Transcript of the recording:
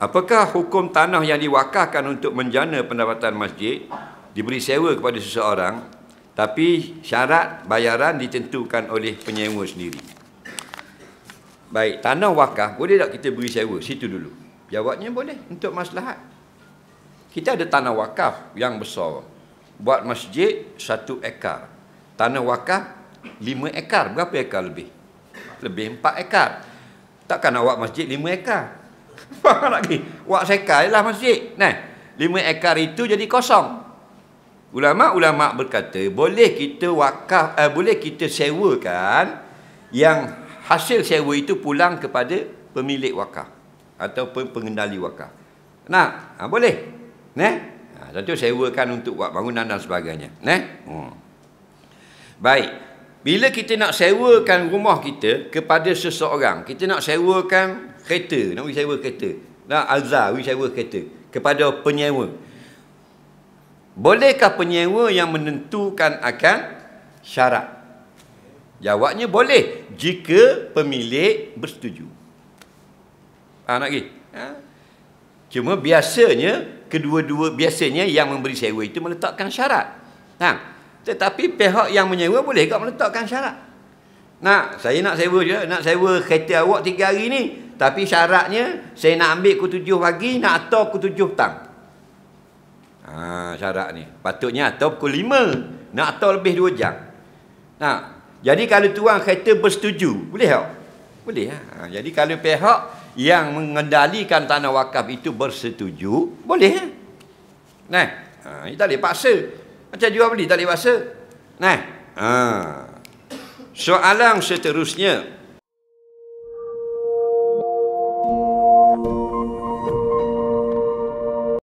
Apakah hukum tanah yang diwakafkan untuk menjana pendapatan masjid diberi sewa kepada seseorang tapi syarat bayaran ditentukan oleh penyewa sendiri? Baik, tanah wakaf boleh tak kita beri sewa? Situ dulu. Jawabnya boleh untuk maslahat. Kita ada tanah wakaf yang besar. Buat masjid satu ekar. Tanah wakaf lima ekar. Berapa ekar lebih? Lebih empat ekar. Takkan awak masjid lima ekar. Faham lagi? Wak sekai lah masjid. Nah, lima ekar itu jadi kosong. Ulama-ulama berkata, boleh kita wakaf, eh, boleh kita sewakan yang hasil sewa itu pulang kepada pemilik wakaf atau pengendali wakaf. Nah, Ha, boleh. Nah, ha, contoh sewakan untuk buat bangunan dan sebagainya. Nah. Hmm. Baik. Bila kita nak sewakan rumah kita kepada seseorang, kita nak sewakan kereta nak we sewa kereta nak alza we sewa kereta kepada penyewa bolehkah penyewa yang menentukan akan syarat jawabnya boleh jika pemilik bersetuju faham lagi ha? cuma biasanya kedua-dua biasanya yang memberi sewa itu meletakkan syarat faham tetapi pihak yang menyewa boleh juga meletakkan syarat. Nak, saya nak sewa je. Nak sewa kereta awak tiga hari ni. Tapi syaratnya saya nak ambil ku tujuh pagi nak atau ku tujuh petang. Ha, syarat ni. Patutnya atau ku lima. Nak atau lebih dua jam. Nah, ha, jadi kalau tuan kereta bersetuju, boleh tak? Boleh. Ha? Ha, jadi kalau pihak yang mengendalikan tanah wakaf itu bersetuju, boleh. Ha? Nah, ha, tak boleh paksa. Macam jual beli, tak boleh paksa. Nah, ha. soalan seterusnya. Soalan seterusnya.